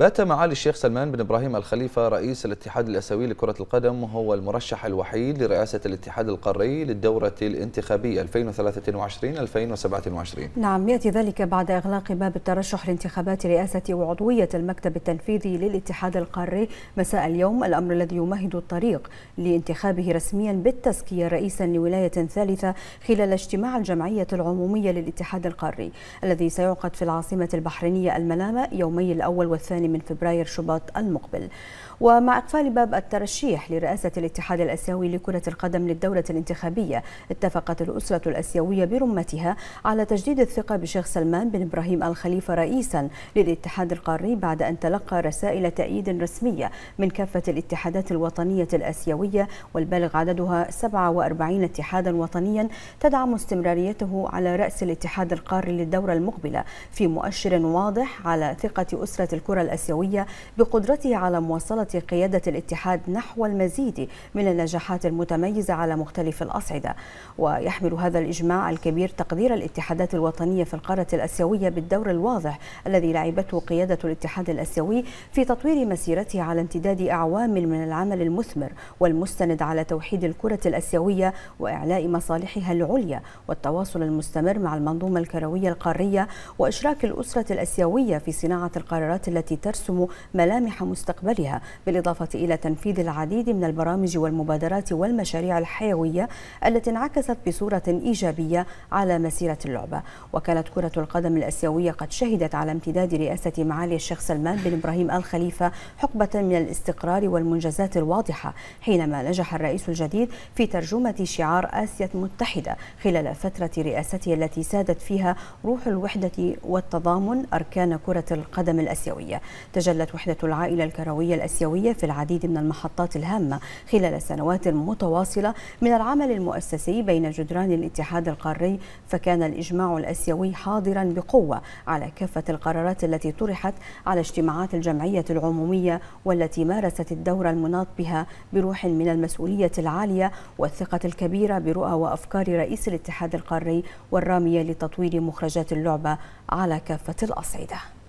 بات معالي الشيخ سلمان بن إبراهيم الخليفة رئيس الاتحاد الأسيوي لكرة القدم وهو المرشح الوحيد لرئاسة الاتحاد القاري للدورة الانتخابية 2023-2027 نعم يأتي ذلك بعد إغلاق باب الترشح لانتخابات رئاسة وعضوية المكتب التنفيذي للاتحاد القاري مساء اليوم الأمر الذي يمهد الطريق لانتخابه رسميا بالتزكية رئيسا لولاية ثالثة خلال اجتماع الجمعية العمومية للاتحاد القاري الذي سيعقد في العاصمة البحرينية الملامة يومي الأول والثاني من فبراير شباط المقبل ومع إقفال باب الترشيح لرئاسة الاتحاد الأسيوي لكرة القدم للدولة الانتخابية اتفقت الأسرة الأسيوية برمتها على تجديد الثقة بشيخ سلمان بن إبراهيم الخليفة رئيسا للاتحاد القاري بعد أن تلقى رسائل تأييد رسمية من كافة الاتحادات الوطنية الأسيوية والبالغ عددها 47 اتحادا وطنيا تدعم استمراريته على رأس الاتحاد القاري للدورة المقبلة في مؤشر واضح على ثقة أسرة الكرة الأسيوية الآسيوية بقدرته على مواصلة قيادة الاتحاد نحو المزيد من النجاحات المتميزة على مختلف الأصعدة ويحمل هذا الإجماع الكبير تقدير الاتحادات الوطنية في القارة الآسيوية بالدور الواضح الذي لعبته قيادة الاتحاد الآسيوي في تطوير مسيرته على امتداد أعوام من العمل المثمر والمستند على توحيد الكرة الآسيوية وإعلاء مصالحها العليا والتواصل المستمر مع المنظومة الكروية القارية وإشراك الأسرة الآسيوية في صناعة القرارات التي ترسم ملامح مستقبلها بالإضافة إلى تنفيذ العديد من البرامج والمبادرات والمشاريع الحيوية التي انعكست بصورة إيجابية على مسيرة اللعبة وكانت كرة القدم الأسيوية قد شهدت على امتداد رئاسة معالي الشيخ سلمان بن إبراهيم الخليفة حقبة من الاستقرار والمنجزات الواضحة حينما نجح الرئيس الجديد في ترجمة شعار آسيا المتحدة خلال فترة رئاسته التي سادت فيها روح الوحدة والتضامن أركان كرة القدم الأسيوية تجلت وحدة العائلة الكروية الأسيوية في العديد من المحطات الهامة خلال سنوات متواصلة من العمل المؤسسي بين جدران الاتحاد القاري فكان الإجماع الأسيوي حاضرا بقوة على كافة القرارات التي طرحت على اجتماعات الجمعية العمومية والتي مارست الدور المناط بها بروح من المسؤولية العالية والثقة الكبيرة برؤى وأفكار رئيس الاتحاد القاري والرامية لتطوير مخرجات اللعبة على كافة الأصعدة